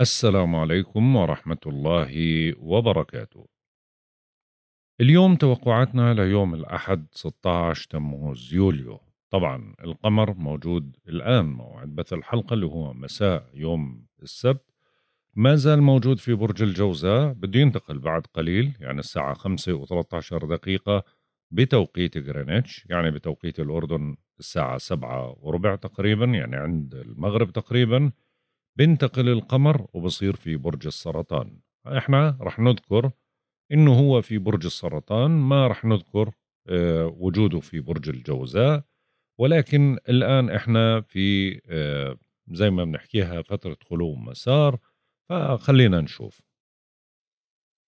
السلام عليكم ورحمة الله وبركاته. اليوم توقعاتنا ليوم الأحد 16 تموز يوليو، طبعا القمر موجود الآن موعد بث الحلقة اللي هو مساء يوم السبت، ما زال موجود في برج الجوزاء، بده ينتقل بعد قليل يعني الساعة 5 و13 دقيقة بتوقيت غرينتش يعني بتوقيت الأردن الساعة 7 وربع تقريبا يعني عند المغرب تقريبا، بينتقل القمر وبصير في برج السرطان احنا رح نذكر انه هو في برج السرطان ما رح نذكر آه، وجوده في برج الجوزاء ولكن الان احنا في آه، زي ما بنحكيها فتره خلو مسار فخلينا نشوف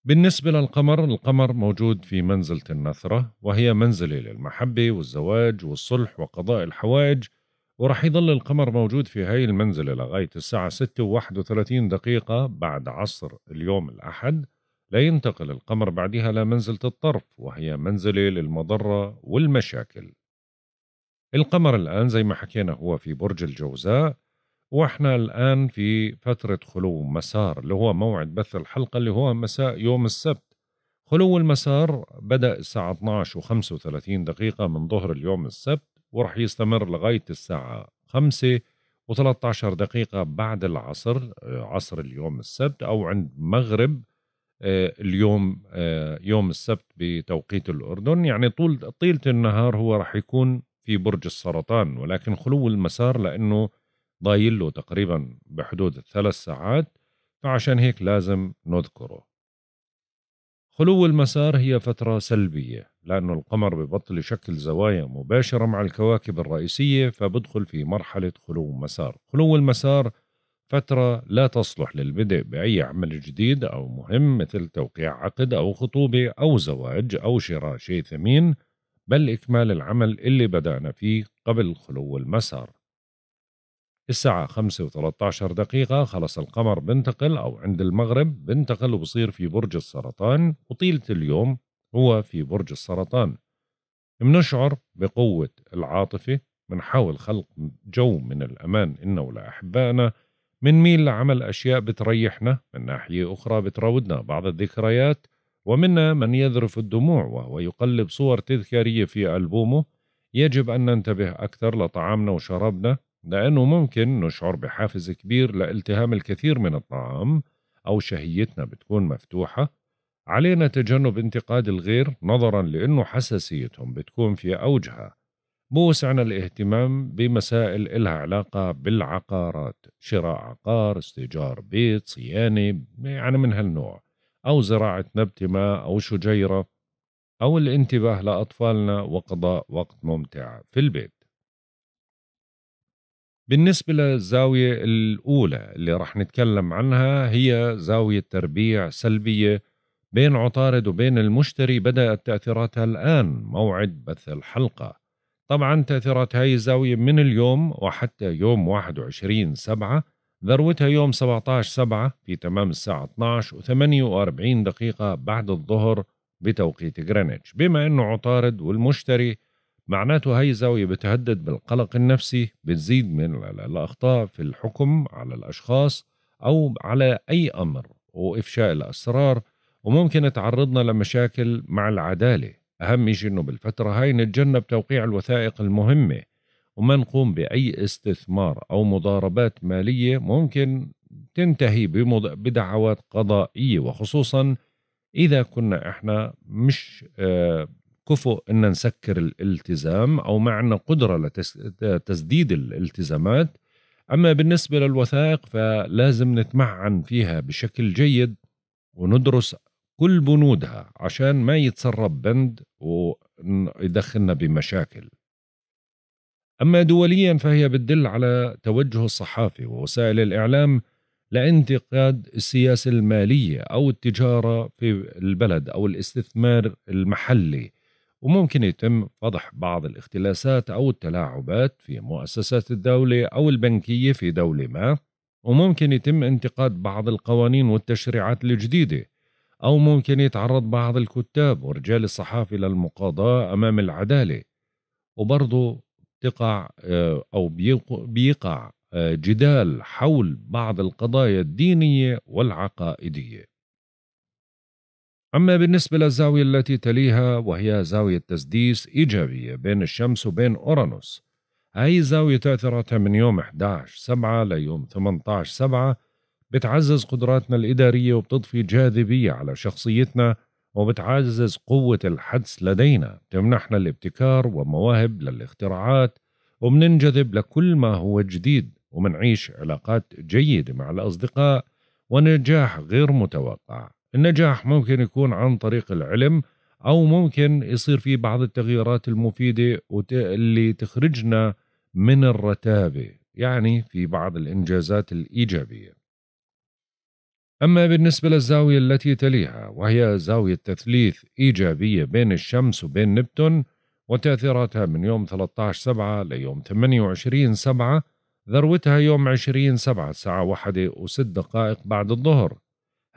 بالنسبة للقمر القمر موجود في منزلة النثرة وهي منزلة للمحبة والزواج والصلح وقضاء الحوائج وراح يظل القمر موجود في هاي المنزلة لغاية الساعة 6 و 31 دقيقة بعد عصر اليوم الأحد لا ينتقل القمر بعدها لمنزلة الطرف وهي منزلة للمضرة والمشاكل القمر الآن زي ما حكينا هو في برج الجوزاء واحنا الآن في فترة خلو مسار اللي هو موعد بث الحلقة اللي هو مساء يوم السبت خلو المسار بدأ الساعة 12 و 35 دقيقة من ظهر اليوم السبت ورح يستمر لغاية الساعة 5 و13 دقيقة بعد العصر آه، عصر اليوم السبت أو عند مغرب آه، اليوم آه، يوم السبت بتوقيت الأردن يعني طول طيلة النهار هو رح يكون في برج السرطان ولكن خلو المسار لأنه ضايل له تقريبا بحدود الثلاث ساعات فعشان هيك لازم نذكره خلو المسار هي فترة سلبية لأن القمر ببطل يشكل زوايا مباشرة مع الكواكب الرئيسية فبدخل في مرحلة خلو مسار خلو المسار فترة لا تصلح للبدء بأي عمل جديد أو مهم مثل توقيع عقد أو خطوبة أو زواج أو شراء شيء ثمين بل إكمال العمل اللي بدأنا فيه قبل خلو المسار الساعة 5 و13 دقيقة خلص القمر بنتقل أو عند المغرب بنتقل وبصير في برج السرطان وطيلة اليوم هو في برج السرطان بنشعر بقوة العاطفة بنحاول خلق جو من الأمان إنا ولأحبائنا بنميل لعمل أشياء بتريحنا من ناحية أخرى بتراودنا بعض الذكريات ومنا من يذرف الدموع وهو يقلب صور تذكارية في ألبومه يجب أن ننتبه أكثر لطعامنا وشرابنا لأنه ممكن نشعر بحافز كبير لالتهام الكثير من الطعام أو شهيتنا بتكون مفتوحة علينا تجنب انتقاد الغير نظرا لأنه حساسيتهم بتكون في أوجها بوسعنا الاهتمام بمسائل إلها علاقة بالعقارات شراء عقار استجار بيت صيانة يعني من هالنوع أو زراعة نبتة ما أو شجيرة أو الانتباه لأطفالنا وقضاء وقت ممتع في البيت بالنسبة للزاوية الأولى اللي رح نتكلم عنها هي زاوية تربيع سلبية بين عطارد وبين المشتري بدأت تأثيراتها الآن موعد بث الحلقة طبعا تأثيرات هاي الزاوية من اليوم وحتى يوم 21 سبعة ذروتها يوم 17 سبعة في تمام الساعة 12 و 48 دقيقة بعد الظهر بتوقيت غرينتش بما أنه عطارد والمشتري معناته هاي الزاوية بتهدد بالقلق النفسي بتزيد من الأخطاء في الحكم على الأشخاص أو على أي أمر وإفشاء الأسرار وممكن تعرضنا لمشاكل مع العدالة أهم شيء أنه بالفترة هاي نتجنب توقيع الوثائق المهمة وما نقوم بأي استثمار أو مضاربات مالية ممكن تنتهي بدعوات قضائية وخصوصا إذا كنا إحنا مش آه، كفؤ ان نسكر الالتزام او ما عندنا قدره لتسديد الالتزامات اما بالنسبه للوثائق فلازم نتمعن فيها بشكل جيد وندرس كل بنودها عشان ما يتسرب بند ويدخلنا بمشاكل أما دوليا فهي بتدل على توجه الصحافي ووسائل الإعلام لانتقاد السياسة المالية أو التجارة في البلد أو الاستثمار المحلي وممكن يتم فضح بعض الاختلاسات أو التلاعبات في مؤسسات الدولة أو البنكية في دولة ما وممكن يتم انتقاد بعض القوانين والتشريعات الجديدة أو ممكن يتعرض بعض الكتاب ورجال الصحافة للمقاضاة أمام العدالة وبرضه تقع آه، أو بيقع آه، جدال حول بعض القضايا الدينية والعقائدية أما بالنسبة للزاوية التي تليها وهي زاوية تسديس إيجابية بين الشمس وبين أورانوس هاي الزاوية تأثرتها من يوم 11 7 ليوم 18 7 بتعزز قدراتنا الإدارية وبتضفي جاذبية على شخصيتنا وبتعزز قوة الحدس لدينا تمنحنا الابتكار ومواهب للاختراعات وبننجذب لكل ما هو جديد ومنعيش علاقات جيدة مع الأصدقاء ونجاح غير متوقع النجاح ممكن يكون عن طريق العلم أو ممكن يصير في بعض التغييرات المفيدة اللي تخرجنا من الرتابة يعني في بعض الإنجازات الإيجابية أما بالنسبة للزاوية التي تليها وهي زاوية تثليث إيجابية بين الشمس وبين نبتون وتأثيراتها من يوم 13 سبعة ليوم 28 سبعة ذروتها يوم 20 سبعة الساعة واحدة وست دقائق بعد الظهر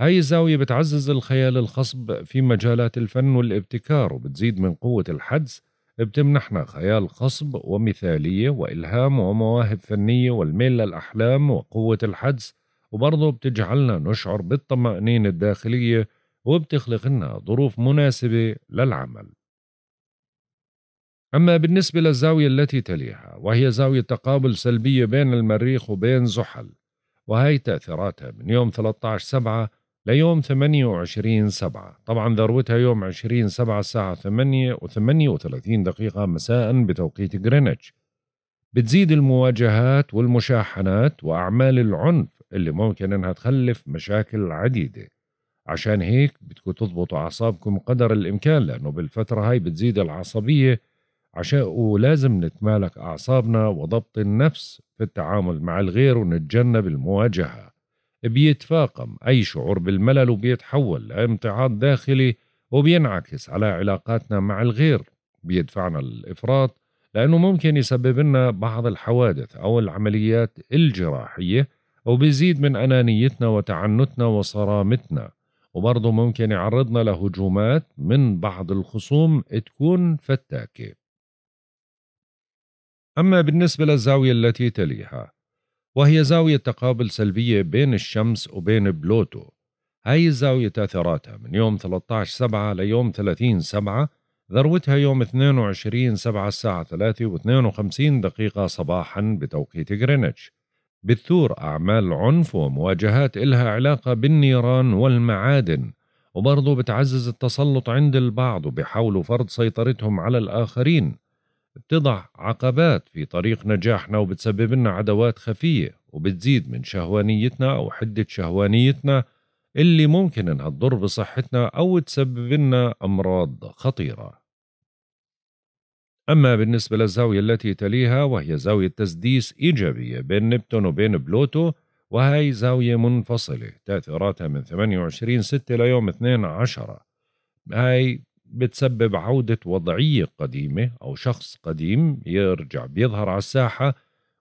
هاي الزاوية بتعزز الخيال الخصب في مجالات الفن والابتكار وبتزيد من قوة الحدس بتمنحنا خيال خصب ومثالية وإلهام ومواهب فنية والميل للأحلام وقوة الحدس وبرضه بتجعلنا نشعر بالطمأنينة الداخلية وبتخلق لنا ظروف مناسبة للعمل أما بالنسبة للزاوية التي تليها وهي زاوية تقابل سلبية بين المريخ وبين زحل وهي تأثيراتها من يوم 13 سبعة ليوم 28 سبعة طبعا ذروتها يوم 20 سبعة الساعة 8 و38 دقيقة مساء بتوقيت غرينتش بتزيد المواجهات والمشاحنات وأعمال العنف اللي ممكن إنها تخلف مشاكل عديدة عشان هيك بدكم تضبطوا أعصابكم قدر الإمكان لأنه بالفترة هاي بتزيد العصبية عشان ولازم نتمالك أعصابنا وضبط النفس في التعامل مع الغير ونتجنب المواجهة بيتفاقم أي شعور بالملل وبيتحول لامتعاض داخلي وبينعكس على علاقاتنا مع الغير بيدفعنا للإفراط لأنه ممكن يسبب لنا بعض الحوادث أو العمليات الجراحية وبيزيد من أنانيتنا وتعنتنا وصرامتنا وبرضه ممكن يعرضنا لهجومات من بعض الخصوم تكون فتاكة أما بالنسبة للزاوية التي تليها وهي زاوية تقابل سلبية بين الشمس وبين بلوتو هاي الزاوية تأثيراتها من يوم 13 سبعة ليوم 30 سبعة ذروتها يوم 22 سبعة الساعة 3 و52 دقيقة صباحا بتوقيت غرينتش بتثور أعمال عنف ومواجهات إلها علاقة بالنيران والمعادن وبرضه بتعزز التسلط عند البعض وبيحاولوا فرض سيطرتهم على الآخرين بتضع عقبات في طريق نجاحنا وبتسبب لنا عدوات خفية وبتزيد من شهوانيتنا أو حدة شهوانيتنا اللي ممكن انها تضر بصحتنا أو تسبب لنا أمراض خطيرة أما بالنسبة للزاوية التي تليها وهي زاوية تسديس إيجابية بين نبتون وبين بلوتو وهي زاوية منفصلة تأثيراتها من 28 6 ليوم 2 10 هاي بتسبب عودة وضعية قديمة أو شخص قديم يرجع بيظهر على الساحة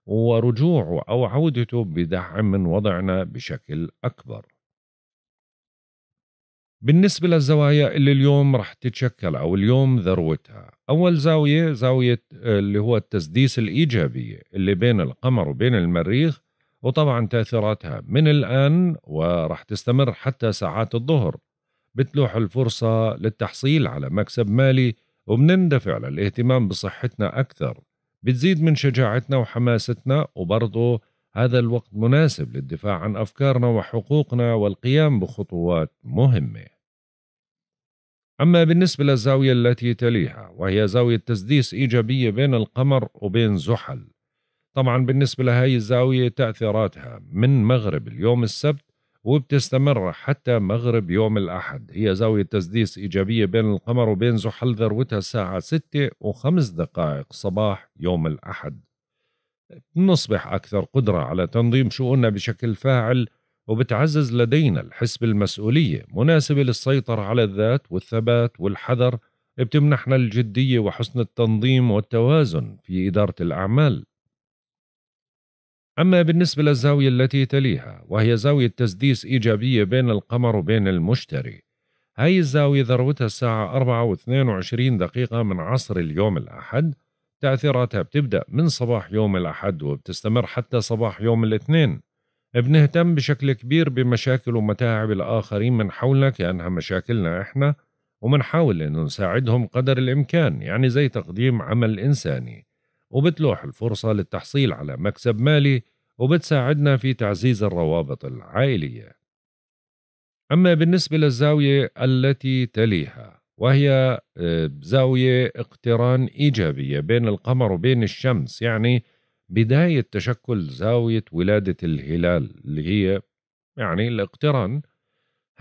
ورجوعه أو عودته بدعم من وضعنا بشكل أكبر بالنسبة للزوايا اللي اليوم رح تتشكل أو اليوم ذروتها أول زاوية زاوية آه، اللي هو التسديس الإيجابية اللي بين القمر وبين المريخ وطبعا تأثيراتها من الآن ورح تستمر حتى ساعات الظهر بتلوح الفرصة للتحصيل على مكسب مالي وبنندفع للاهتمام بصحتنا أكثر بتزيد من شجاعتنا وحماستنا وبرضه هذا الوقت مناسب للدفاع عن أفكارنا وحقوقنا والقيام بخطوات مهمة أما بالنسبة للزاوية التي تليها وهي زاوية تسديس إيجابية بين القمر وبين زحل طبعا بالنسبة لهاي الزاوية تأثيراتها من مغرب اليوم السبت وبتستمر حتى مغرب يوم الأحد هي زاوية تسديس إيجابية بين القمر وبين زحل ذروتها الساعة ستة وخمس دقائق صباح يوم الأحد نصبح أكثر قدرة على تنظيم شؤوننا بشكل فاعل وبتعزز لدينا الحس بالمسؤولية مناسبة للسيطرة على الذات والثبات والحذر بتمنحنا الجدية وحسن التنظيم والتوازن في إدارة الأعمال أما بالنسبة للزاوية التي تليها وهي زاوية تسديس إيجابية بين القمر وبين المشتري هاي الزاوية ذروتها الساعة 4 و 22 دقيقة من عصر اليوم الأحد تأثيراتها بتبدأ من صباح يوم الأحد وبتستمر حتى صباح يوم الاثنين بنهتم بشكل كبير بمشاكل ومتاعب الآخرين من حولنا كأنها مشاكلنا إحنا ومنحاول أن نساعدهم قدر الإمكان يعني زي تقديم عمل إنساني وبتلوح الفرصة للتحصيل على مكسب مالي وبتساعدنا في تعزيز الروابط العائلية أما بالنسبة للزاوية التي تليها وهي آه، زاوية اقتران إيجابية بين القمر وبين الشمس يعني بداية تشكل زاوية ولادة الهلال اللي هي يعني الاقتران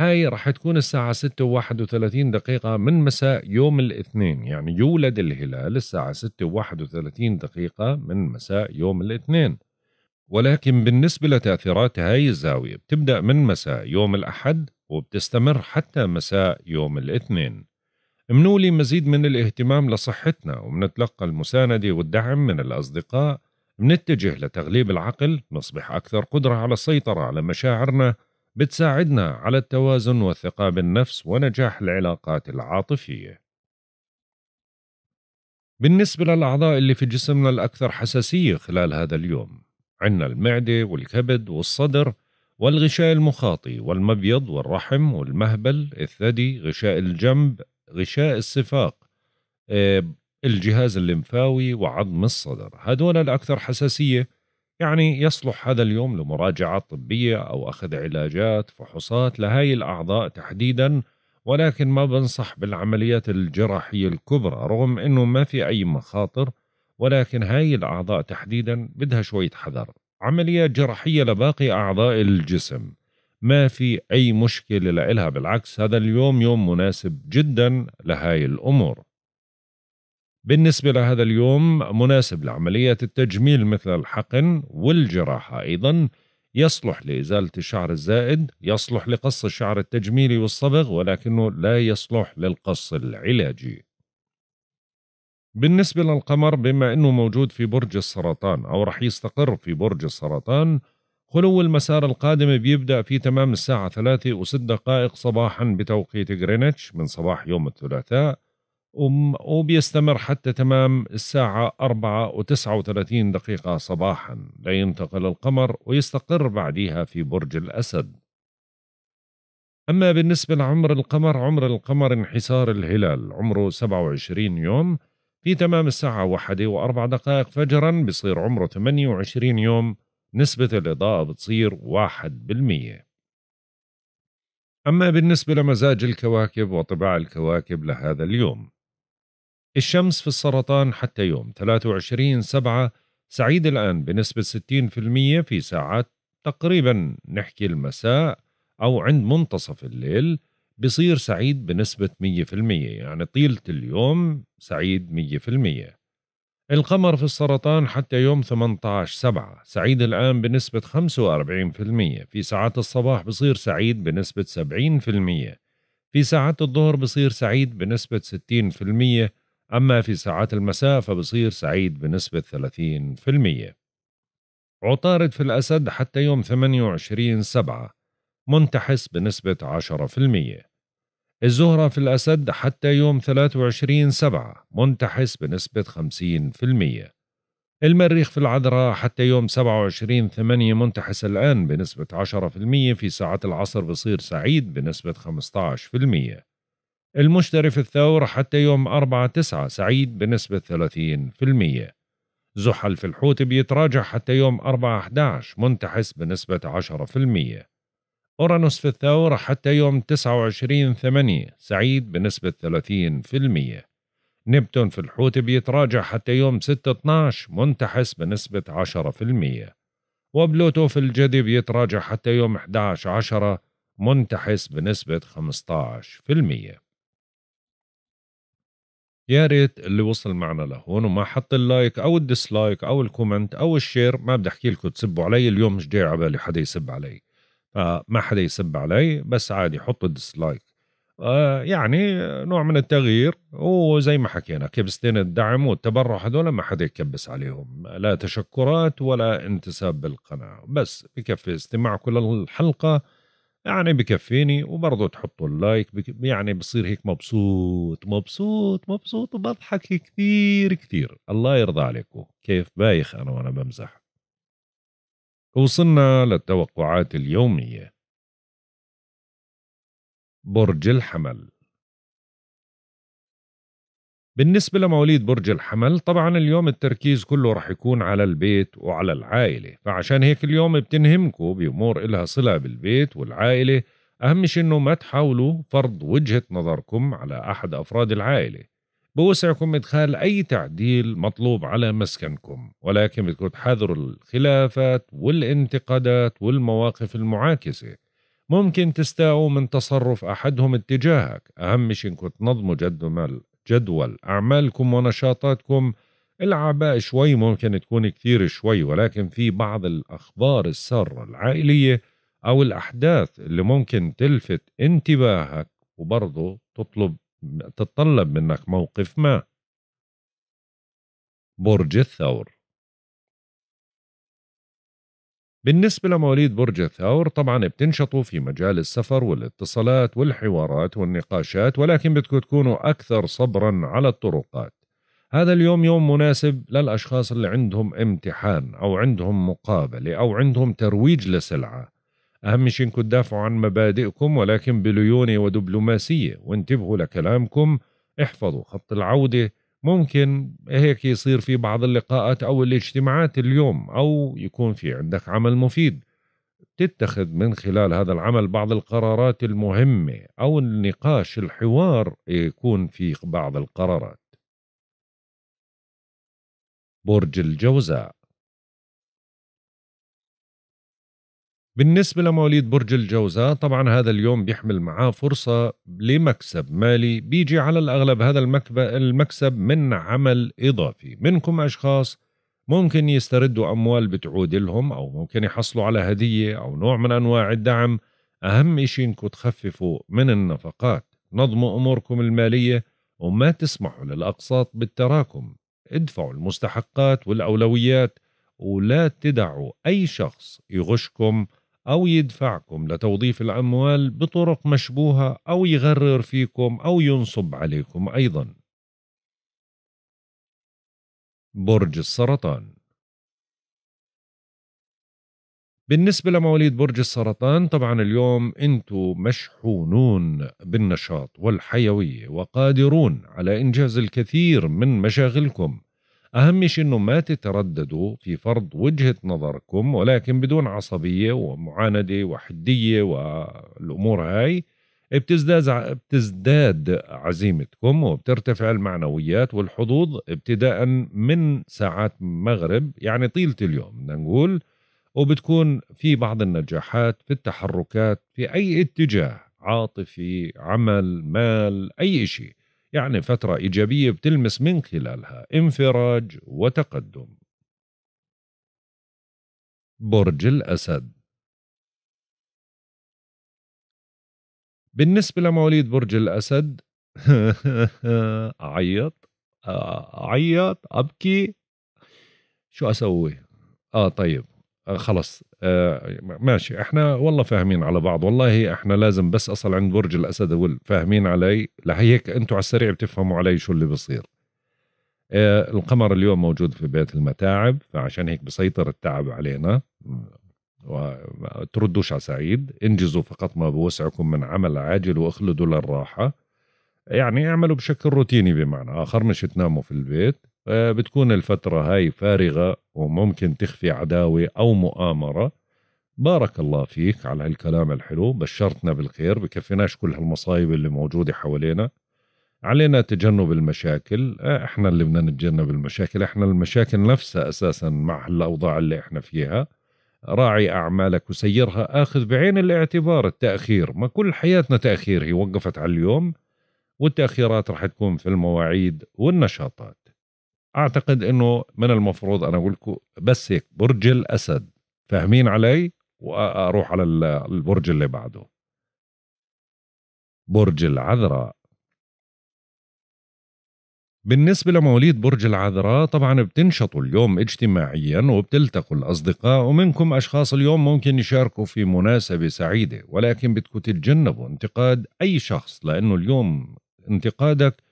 هاي راح تكون الساعة 6 و31 دقيقة من مساء يوم الاثنين يعني يولد الهلال الساعة 6 و31 دقيقة من مساء يوم الاثنين ولكن بالنسبة لتأثيرات هاي الزاوية بتبدأ من مساء يوم الأحد وبتستمر حتى مساء يوم الاثنين منولي مزيد من الاهتمام لصحتنا ومنتلقى المساندة والدعم من الأصدقاء منتجه لتغليب العقل نصبح أكثر قدرة على السيطرة على مشاعرنا بتساعدنا على التوازن والثقة بالنفس ونجاح العلاقات العاطفية. بالنسبة للأعضاء اللي في جسمنا الأكثر حساسية خلال هذا اليوم، عندنا المعدة والكبد والصدر والغشاء المخاطي والمبيض والرحم والمهبل، الثدي، غشاء الجنب، غشاء السفاق، آه، الجهاز الليمفاوي وعظم الصدر، هدول الأكثر حساسية يعني يصلح هذا اليوم لمراجعة طبية أو أخذ علاجات فحوصات لهاي الأعضاء تحديدا ولكن ما بنصح بالعمليات الجراحية الكبرى رغم أنه ما في أي مخاطر ولكن هاي الأعضاء تحديدا بدها شوية حذر عملية جراحية لباقي أعضاء الجسم ما في أي مشكلة لإلها بالعكس هذا اليوم يوم مناسب جدا لهاي الأمور بالنسبة لهذا اليوم مناسب لعملية التجميل مثل الحقن والجراحة أيضا يصلح لإزالة الشعر الزائد يصلح لقص الشعر التجميلي والصبغ ولكنه لا يصلح للقص العلاجي بالنسبة للقمر بما أنه موجود في برج السرطان أو رح يستقر في برج السرطان خلو المسار القادم بيبدأ في تمام الساعة ثلاثة وست دقائق صباحا بتوقيت غرينتش من صباح يوم الثلاثاء وبيستمر حتى تمام الساعة أربعة وتسعة وثلاثين دقيقة صباحا لينتقل القمر ويستقر بعدها في برج الأسد أما بالنسبة لعمر القمر عمر القمر انحسار الهلال عمره 27 يوم في تمام الساعة واحدة وأربع دقائق فجرا بصير عمره 28 يوم نسبة الإضاءة بتصير واحد بالمية أما بالنسبة لمزاج الكواكب وطباع الكواكب لهذا اليوم الشمس في السرطان حتى يوم 23 سبعة سعيد الآن بنسبة 60% في ساعات تقريبا نحكي المساء أو عند منتصف الليل بصير سعيد بنسبة 100% يعني طيلة اليوم سعيد 100% القمر في السرطان حتى يوم 18 سبعة سعيد الآن بنسبة 45% في ساعات الصباح بصير سعيد بنسبة 70% في ساعات الظهر بصير سعيد بنسبة 60% أما في ساعات المساء فبصير سعيد بنسبة 30% عطارد في الأسد حتى يوم 28 سبعة منتحس بنسبة 10% الزهرة في الأسد حتى يوم 23 سبعة منتحس بنسبة 50% المريخ في العذراء حتى يوم 27 8 منتحس الآن بنسبة 10% في ساعات العصر بصير سعيد بنسبة 15% المشتري في الثور حتى يوم 4 9 سعيد بنسبة 30% زحل في الحوت بيتراجع حتى يوم 4 11 منتحس بنسبة 10% أورانوس في الثور حتى يوم 29 8 سعيد بنسبة 30% نبتون في الحوت بيتراجع حتى يوم 6 12 منتحس بنسبة 10% وبلوتو في الجدي بيتراجع حتى يوم 11 10 منتحس بنسبة 15% يا ريت اللي وصل معنا لهون وما حط اللايك او الديسلايك او الكومنت او الشير ما بدي احكي لكم تسبوا علي اليوم مش جاي على بالي حدا يسب علي فما آه، حدا يسب علي بس عادي حط الديسلايك آه، يعني نوع من التغيير وزي ما حكينا كبستين الدعم والتبرع هذول ما حدا يكبس عليهم لا تشكرات ولا انتساب بالقناة بس بكفي استماعكم للحلقة يعني بكفيني وبرضه تحطوا اللايك يعني بصير هيك مبسوط مبسوط مبسوط وبضحك كثير كثير الله يرضى عليكم كيف بايخ أنا وأنا بمزح وصلنا للتوقعات اليومية برج الحمل بالنسبة لمواليد برج الحمل طبعا اليوم التركيز كله رح يكون على البيت وعلى العائلة فعشان هيك اليوم بتنهمكوا بأمور إلها صلة بالبيت والعائلة أهم شيء إنه ما تحاولوا فرض وجهة نظركم على أحد أفراد العائلة بوسعكم إدخال أي تعديل مطلوب على مسكنكم ولكن بدكم تحذروا الخلافات والانتقادات والمواقف المعاكسة ممكن تستاءوا من تصرف أحدهم اتجاهك أهم شيء إنكم تنظموا جدول جدول أعمالكم ونشاطاتكم العباء شوي ممكن تكون كثير شوي ولكن في بعض الأخبار السارة العائلية أو الأحداث اللي ممكن تلفت انتباهك وبرضه تطلب تتطلب منك موقف ما برج الثور بالنسبة لمواليد برج الثور طبعا بتنشطوا في مجال السفر والاتصالات والحوارات والنقاشات ولكن بدكم تكونوا أكثر صبرا على الطرقات هذا اليوم يوم مناسب للأشخاص اللي عندهم امتحان أو عندهم مقابلة أو عندهم ترويج لسلعة أهم شيء إنكم تدافعوا عن مبادئكم ولكن بليونة ودبلوماسية وانتبهوا لكلامكم احفظوا خط العودة ممكن هيك يصير في بعض اللقاءات أو الاجتماعات اليوم أو يكون في عندك عمل مفيد تتخذ من خلال هذا العمل بعض القرارات المهمة أو النقاش الحوار يكون في بعض القرارات برج الجوزاء بالنسبة لمواليد برج الجوزاء طبعا هذا اليوم بيحمل معاه فرصة لمكسب مالي بيجي على الأغلب هذا المكسب من عمل إضافي منكم أشخاص ممكن يستردوا أموال بتعود لهم أو ممكن يحصلوا على هدية أو نوع من أنواع الدعم أهم شيء إنكم تخففوا من النفقات نظموا أموركم المالية وما تسمحوا للأقساط بالتراكم ادفعوا المستحقات والأولويات ولا تدعوا أي شخص يغشكم أو يدفعكم لتوظيف الأموال بطرق مشبوهة أو يغرر فيكم أو ينصب عليكم أيضا. برج السرطان بالنسبة لمواليد برج السرطان طبعا اليوم انتم مشحونون بالنشاط والحيوية وقادرون على إنجاز الكثير من مشاغلكم أهم شيء أنه ما تترددوا في فرض وجهة نظركم ولكن بدون عصبية ومعاندة وحدية والأمور هاي بتزداد بتزداد عزيمتكم وبترتفع المعنويات والحظوظ ابتداء من ساعات مغرب يعني طيله اليوم بدنا نقول وبتكون في بعض النجاحات في التحركات في اي اتجاه عاطفي عمل مال اي شيء يعني فترة إيجابية بتلمس من خلالها انفراج وتقدم برج الأسد بالنسبة لمواليد برج الأسد أعيط أعيط آه، أبكي شو أسوي آه طيب آه، خلص آه، ماشي احنا والله فاهمين على بعض والله احنا لازم بس اصل عند برج الاسد هو فاهمين علي لهيك انتم على السريع بتفهموا علي شو اللي بصير آه، القمر اليوم موجود في بيت المتاعب فعشان هيك بسيطر التعب علينا وما تردوش على سعيد انجزوا فقط ما بوسعكم من عمل عاجل واخلدوا للراحة يعني اعملوا بشكل روتيني بمعنى آخر مش تناموا في البيت آه، بتكون الفترة هاي فارغة وممكن تخفي عداوة أو مؤامرة بارك الله فيك على هالكلام الحلو بشرتنا بالخير بكفيناش كل هالمصايب اللي موجودة حوالينا علينا تجنب المشاكل آه، احنا اللي بدنا نتجنب المشاكل احنا المشاكل نفسها اساسا مع الاوضاع اللي احنا فيها راعي اعمالك وسيرها اخذ بعين الاعتبار التاخير ما كل حياتنا تاخير هي وقفت على اليوم والتاخيرات رح تكون في المواعيد والنشاطات اعتقد انه من المفروض انا اقول لكم بس هيك برج الاسد فاهمين علي واروح على البرج اللي بعده برج العذراء بالنسبة لمواليد برج العذراء طبعا بتنشطوا اليوم اجتماعيا وبتلتقوا الأصدقاء ومنكم أشخاص اليوم ممكن يشاركوا في مناسبة سعيدة ولكن بدكم تتجنبوا انتقاد أي شخص لأنه اليوم انتقادك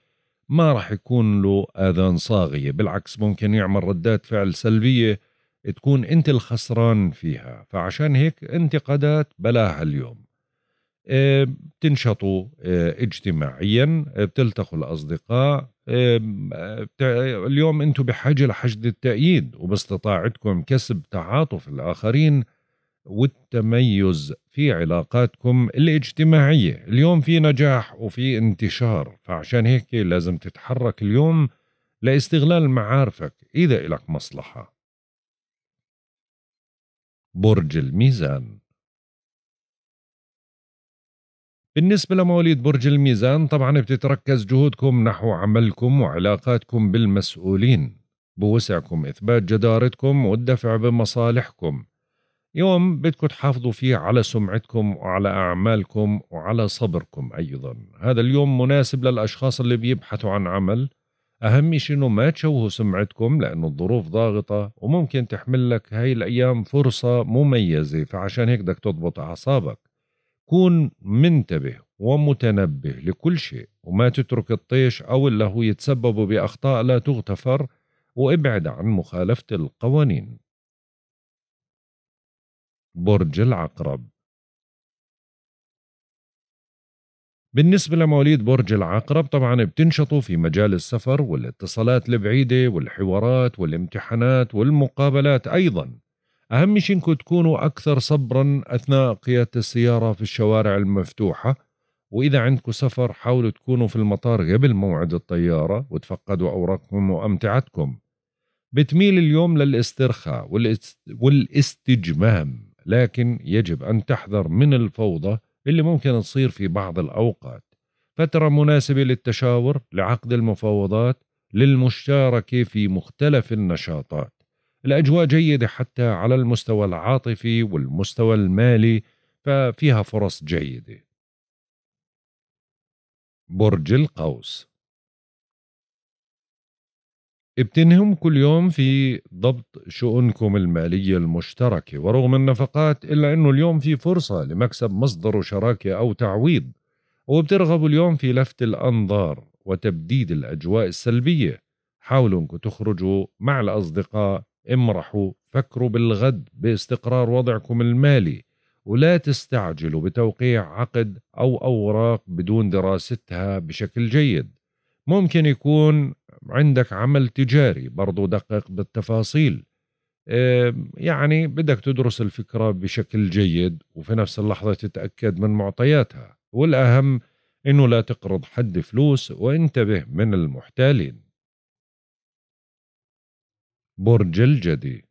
ما راح يكون له اذان صاغيه بالعكس ممكن يعمل ردات فعل سلبيه تكون انت الخسران فيها فعشان هيك انتقادات بلاها اليوم آه، بتنشطوا آه، اجتماعيا آه، بتلتقوا الاصدقاء اليوم انتم بحاجه لحشد التأييد وباستطاعتكم كسب تعاطف الاخرين والتميز في علاقاتكم الاجتماعية اليوم في نجاح وفي انتشار فعشان هيك لازم تتحرك اليوم لاستغلال معارفك إذا إلك مصلحة برج الميزان بالنسبة لمواليد برج الميزان طبعا بتتركز جهودكم نحو عملكم وعلاقاتكم بالمسؤولين بوسعكم إثبات جدارتكم والدفع بمصالحكم يوم بدكم تحافظوا فيه على سمعتكم وعلى أعمالكم وعلى صبركم أيضا هذا اليوم مناسب للأشخاص اللي بيبحثوا عن عمل أهم شيء إنه ما تشوهوا سمعتكم لأنه الظروف ضاغطة وممكن تحمل لك هاي الأيام فرصة مميزة فعشان هيك بدك تضبط أعصابك كون منتبه ومتنبه لكل شيء وما تترك الطيش أو اللهو يتسببوا بأخطاء لا تغتفر وابعد عن مخالفة القوانين برج العقرب بالنسبة لمواليد برج العقرب طبعا بتنشطوا في مجال السفر والاتصالات البعيدة والحوارات والامتحانات والمقابلات أيضا أهم شيء إنكم تكونوا أكثر صبرا أثناء قيادة السيارة في الشوارع المفتوحة وإذا عندكم سفر حاولوا تكونوا في المطار قبل موعد الطيارة وتفقدوا أوراقكم وأمتعتكم بتميل اليوم للاسترخاء والاستجمام لكن يجب أن تحذر من الفوضى اللي ممكن تصير في بعض الأوقات فترة مناسبة للتشاور لعقد المفاوضات للمشاركة في مختلف النشاطات الأجواء جيدة حتى على المستوى العاطفي والمستوى المالي ففيها فرص جيدة برج القوس ابتنهم كل يوم في ضبط شؤونكم المالية المشتركة ورغم النفقات إلا أنه اليوم في فرصة لمكسب مصدر شراكة أو تعويض وبترغبوا اليوم في لفت الأنظار وتبديد الأجواء السلبية حاولوا أنكم تخرجوا مع الأصدقاء امرحوا فكروا بالغد باستقرار وضعكم المالي ولا تستعجلوا بتوقيع عقد أو أوراق بدون دراستها بشكل جيد ممكن يكون عندك عمل تجاري برضو دقق بالتفاصيل يعني بدك تدرس الفكرة بشكل جيد وفي نفس اللحظة تتأكد من معطياتها والأهم أنه لا تقرض حد فلوس وانتبه من المحتالين برج الجدي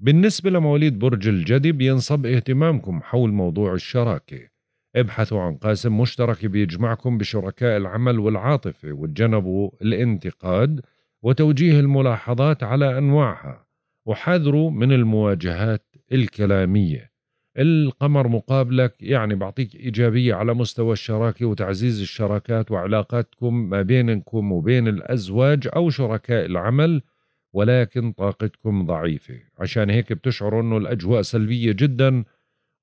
بالنسبة لمواليد برج الجدي بينصب اهتمامكم حول موضوع الشراكة ابحثوا عن قاسم مشترك بيجمعكم بشركاء العمل والعاطفة وتجنبوا الانتقاد وتوجيه الملاحظات على أنواعها وحذروا من المواجهات الكلامية القمر مقابلك يعني بعطيك إيجابية على مستوى الشراكة وتعزيز الشراكات وعلاقاتكم ما بينكم وبين الأزواج أو شركاء العمل ولكن طاقتكم ضعيفة عشان هيك بتشعروا أنه الأجواء سلبية جداً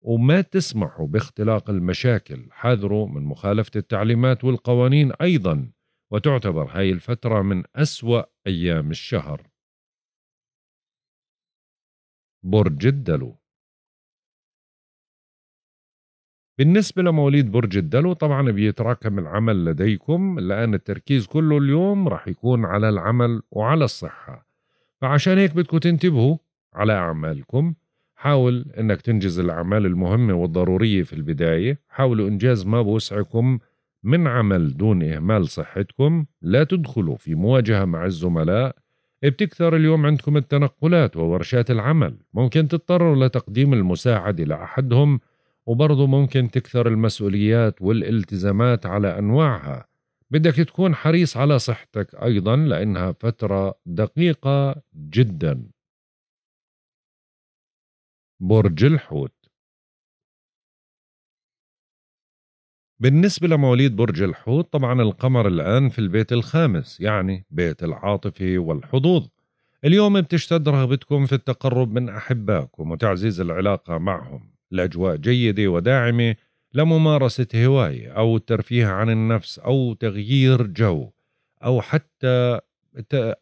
وما تسمحوا باختلاق المشاكل حذروا من مخالفة التعليمات والقوانين أيضا وتعتبر هاي الفترة من أسوأ أيام الشهر برج الدلو بالنسبة لمواليد برج الدلو طبعا بيتراكم العمل لديكم لأن التركيز كله اليوم راح يكون على العمل وعلى الصحة فعشان هيك بدكم تنتبهوا على أعمالكم حاول أنك تنجز الأعمال المهمة والضرورية في البداية حاولوا إنجاز ما بوسعكم من عمل دون إهمال صحتكم لا تدخلوا في مواجهة مع الزملاء بتكثر اليوم عندكم التنقلات وورشات العمل ممكن تضطروا لتقديم المساعدة لأحدهم وبرضه ممكن تكثر المسؤوليات والالتزامات على أنواعها بدك تكون حريص على صحتك أيضا لأنها فترة دقيقة جدا برج الحوت بالنسبة لمواليد برج الحوت طبعا القمر الآن في البيت الخامس يعني بيت العاطفة والحظوظ اليوم بتشتد رغبتكم في التقرب من أحبائكم وتعزيز العلاقة معهم الأجواء جيدة وداعمة لممارسة هواية أو الترفيه عن النفس أو تغيير جو أو حتى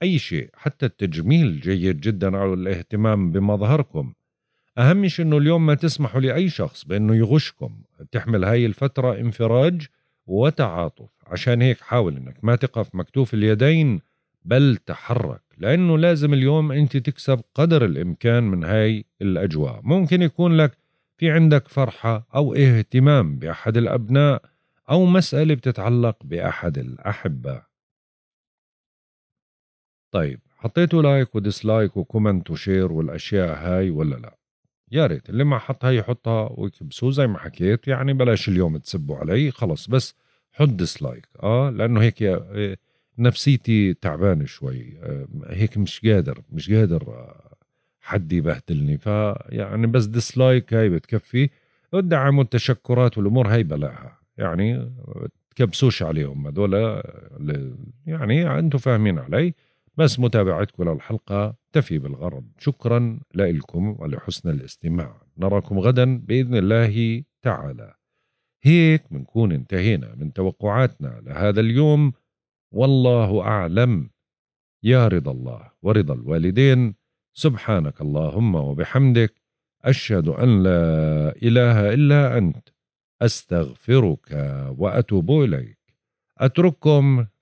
أي شيء حتى التجميل جيد جدا على الاهتمام بمظهركم أهم شيء أنه اليوم ما تسمحوا لأي شخص بأنه يغشكم تحمل هاي الفترة انفراج وتعاطف عشان هيك حاول أنك ما تقف مكتوف اليدين بل تحرك لأنه لازم اليوم أنت تكسب قدر الإمكان من هاي الأجواء ممكن يكون لك في عندك فرحة أو اهتمام بأحد الأبناء أو مسألة بتتعلق بأحد الأحبة طيب حطيتوا لايك وديسلايك وكومنت وشير والأشياء هاي ولا لأ يا ريت اللي ما حطها يحطها ويكبسوه زي ما حكيت يعني بلاش اليوم تسبوا علي خلص بس حط ديسلايك اه لانه هيك آه، نفسيتي تعبانه شوي آه، هيك مش قادر مش قادر آه، حد يبهدلني فيعني بس ديسلايك هاي بتكفي الدعم والتشكرات والامور هاي بلاها يعني تكبسوش عليهم هذول يعني انتم فاهمين علي بس متابعتكم للحلقة تفي بالغرض شكرا لكم ولحسن الاستماع نراكم غدا بإذن الله تعالى هيك منكون انتهينا من توقعاتنا لهذا اليوم والله أعلم يا رضا الله ورضا الوالدين سبحانك اللهم وبحمدك أشهد أن لا إله إلا أنت أستغفرك وأتوب إليك أترككم